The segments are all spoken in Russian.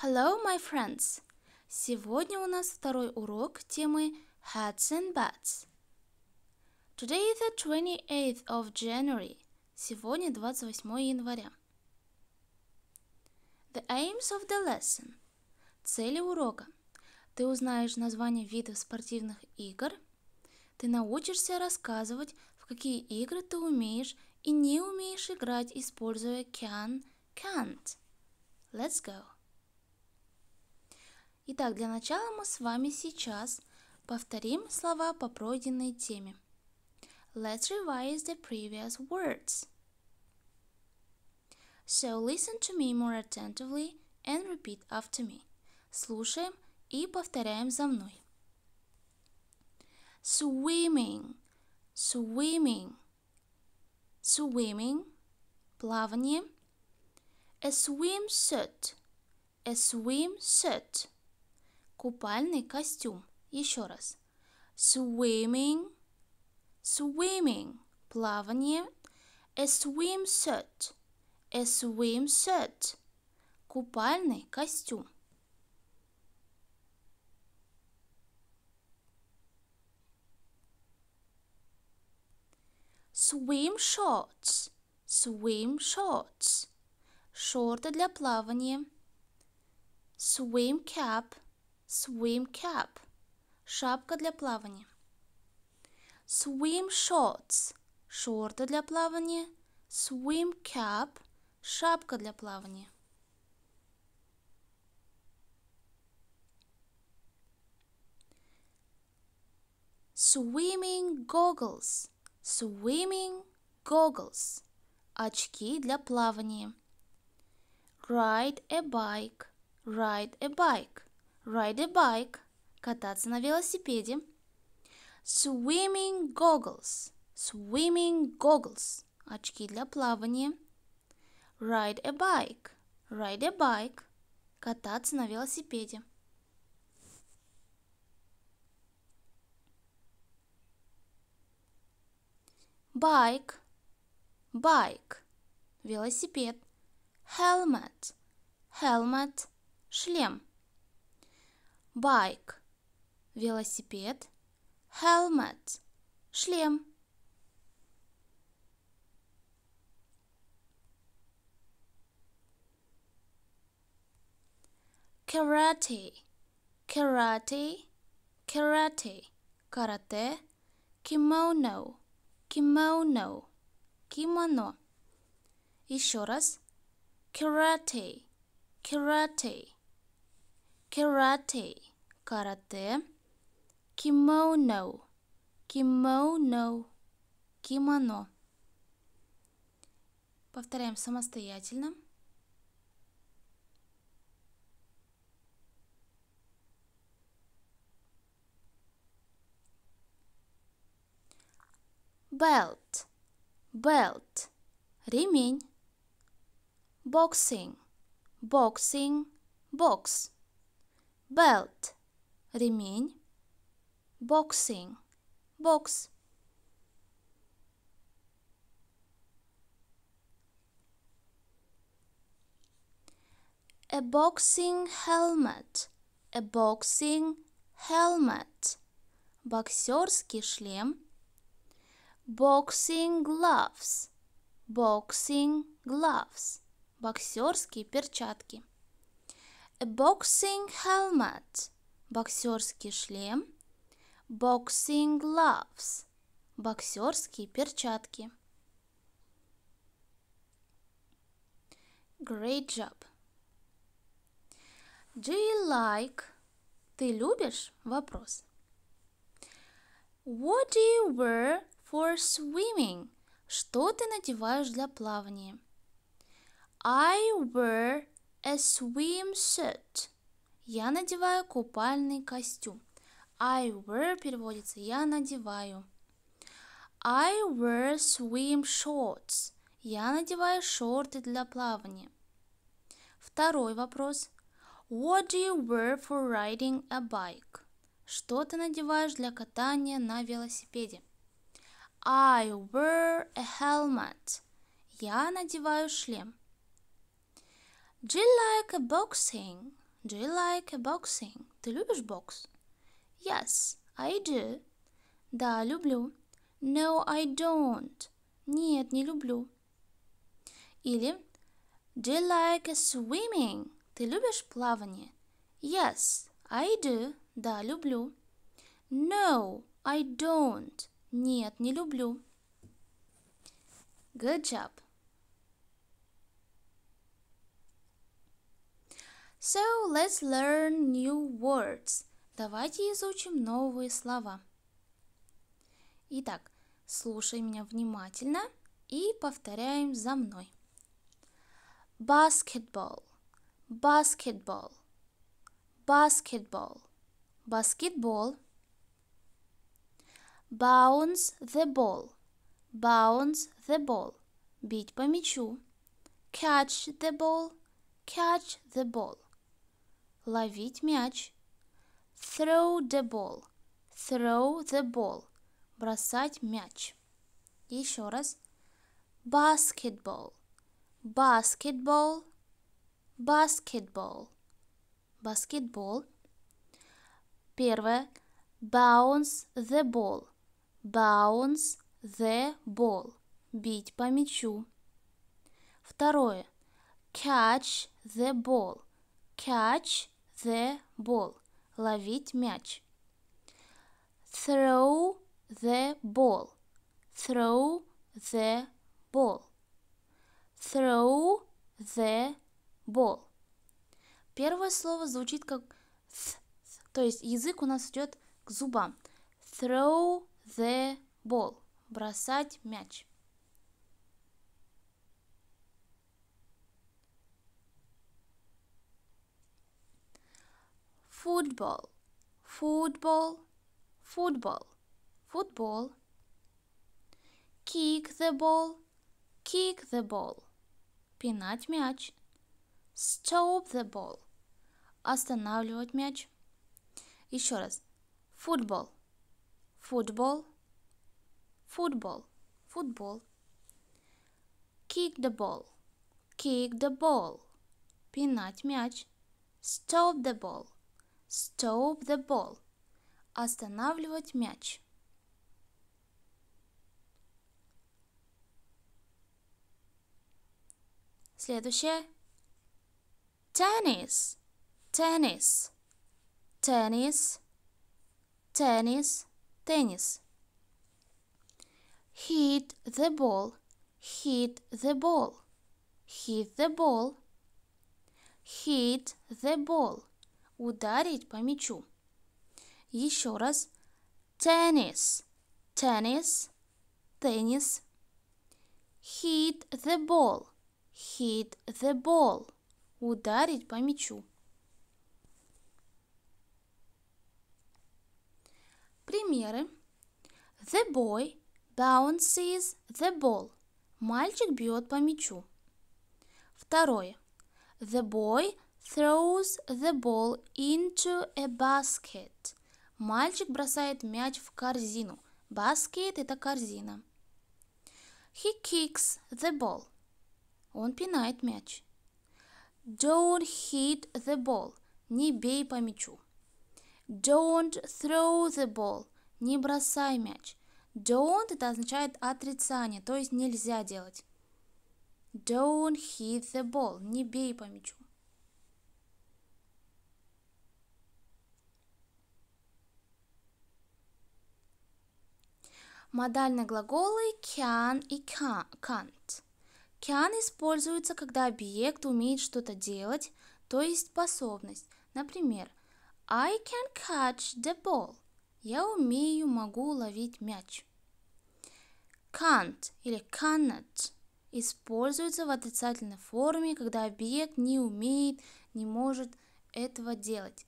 Hello, my friends! Сегодня у нас второй урок темы Hats and Bats. Today is the 28th of January. Сегодня 28 января. The aims of the lesson. Цели урока. Ты узнаешь название видов спортивных игр. Ты научишься рассказывать, в какие игры ты умеешь и не умеешь играть, используя can, can't. Let's go. Итак, для начала мы с вами сейчас повторим слова по пройденной теме. Let's revise the previous words. So listen to me more attentively and repeat after me. Слушаем и повторяем за мной. Swimming, swimming, swimming, плавание. A swimsuit, a swimsuit. Купальный костюм. Еще раз. Swimming. Swimming. Плавание. A swimsuit. A swimsuit. Купальный костюм. swim shorts, swim shorts, шорты для плавания, swim cap, swim cap – шапка для плавания. Swim shorts – шорты для плавания. Swim cap – шапка для плавания. Swimming goggles – swimming goggles – очки для плавания. Ride a bike – ride a bike ride a bike – кататься на велосипеде, swimming goggles – swimming goggles – очки для плавания, ride a bike – ride a bike – кататься на велосипеде. bike, bike, велосипед, helmet, helmet, шлем – bike – велосипед, helmet – шлем. Karate, karate, karate, karate, kimono, kimono, kimono. Еще раз. Karate, karate karate – карате, kimono – kimono, кимоно. Повторяем самостоятельно. belt, belt, ремень, boxing, boxing, box belt – ремень, boxing – бокс. A boxing helmet – a boxing helmet – боксерский шлем, boxing gloves – boxing gloves – боксерские перчатки a boxing helmet – боксерский шлем, boxing gloves – боксерские перчатки. Great job! Do you like? Ты любишь? Вопрос. What do you wear for swimming? Что ты надеваешь для плавания? I wear a swimsuit. Я надеваю купальный костюм. I wear переводится я надеваю. I wear swim shorts. Я надеваю шорты для плавания. Второй вопрос. What do you wear for riding a bike? Что ты надеваешь для катания на велосипеде? I wear a helmet. Я надеваю шлем. Do you like boxing? Do you like boxing? Ты любишь бокс? Yes, I do. Да, люблю. No, I don't. Нет, не люблю. Или Do you like swimming? Ты любишь плавание? Yes, I do. Да, люблю. No, I don't. Нет, не люблю. Good job. So let's learn new words. Давайте изучим новые слова. Итак, слушай меня внимательно и повторяем за мной. Basketball, basketball, basketball, basketball. Bounce the ball, bounce the ball, бить по мячу. Catch the ball, catch the ball ловить мяч. Throw the ball. Throw the ball. Бросать мяч. Еще раз. Basketball. Basketball. Basketball. basketball. Первое. Bounce the ball. Bounce the ball. Бить по мячу. Второе. Catch the ball. Catch the ball – ловить мяч. Throw the ball – throw the ball. Throw the ball. Первое слово звучит как th, то есть язык у нас идет к зубам. Throw the ball – бросать мяч. football, football, football, football. Kick the ball, kick the ball. Пинать мяч. Stop the ball. Останавливать мяч. Еще раз. Football, football, football, football. Kick the ball. Kick the ball. Пинать мяч. Stop the ball. Stop the ball. Останавливать мяч. Следующее. Tennis. Tennis. Tennis. Tennis. Tennis. Hit the ball. Hit the ball. Hit the ball. Hit the ball. ударить по мячу. Еще раз. Tennis, tennis, tennis. Hit the ball, hit the ball. Ударить по мячу. Примеры. The boy bounces the ball. Мальчик бьет по мячу. Второе. The boy throws the ball into a basket. Мальчик бросает мяч в корзину. Basket – это корзина. He kicks the ball. Он пинает мяч. Don't hit the ball. Не бей по мячу. Don't throw the ball. Не бросай мяч. Don't это означает отрицание, то есть нельзя делать. Don't hit the ball. Не бей по мячу. Модальные глаголы can и can't. Can используется, когда объект умеет что-то делать, то есть способность. Например, I can catch the ball. Я умею, могу ловить мяч. Can't или cannot используется в отрицательной форме, когда объект не умеет, не может этого делать.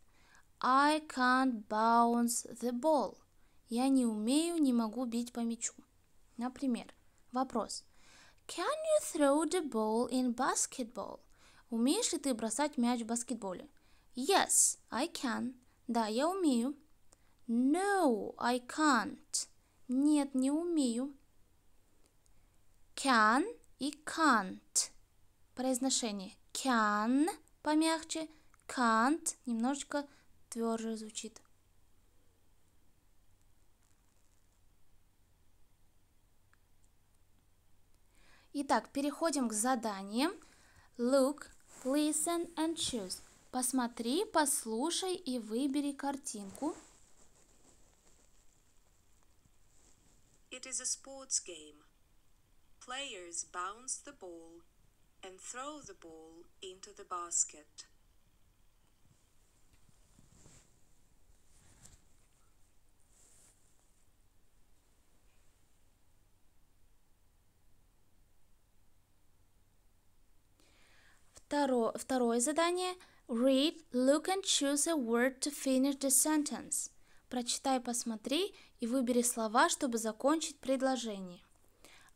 I can't bounce the ball. Я не умею, не могу бить по мячу. Например, вопрос. Can you throw the ball in basketball? Умеешь ли ты бросать мяч в баскетболе? Yes, I can. Да, я умею. No, I can't. Нет, не умею. Can и can't. Произношение can помягче, can't немножечко тверже звучит. Итак, переходим к заданиям. Look, listen and choose. Посмотри, послушай и выбери картинку. It is a sports game. Players bounce the ball and throw the ball into the basket. Второ, второе задание – read, look and choose a word to finish the sentence. Прочитай, посмотри и выбери слова, чтобы закончить предложение.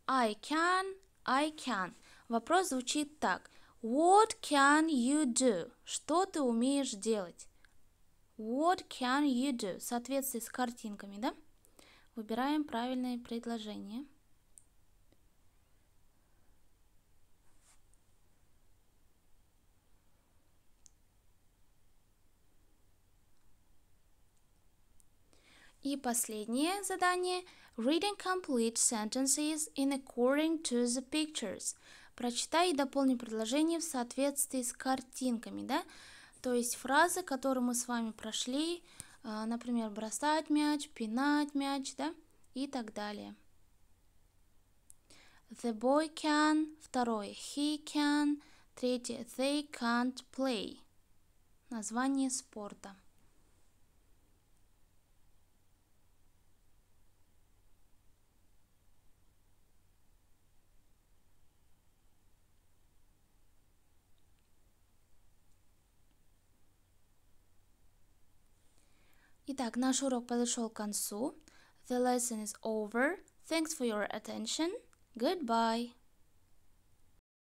I can, I can. Вопрос звучит так. What can you do? Что ты умеешь делать? What can you do? В соответствии с картинками, да? Выбираем правильное предложение. И последнее задание – reading complete sentences in according to the pictures. Прочитай и дополни предложение в соответствии с картинками, да? То есть фразы, которые мы с вами прошли, а, например, бросать мяч, пинать мяч, да? И так далее. The boy can, второе, he can, третье, they can't play. Название спорта. Итак, наш урок подошел к концу. The lesson is over. Thanks for your attention. Goodbye.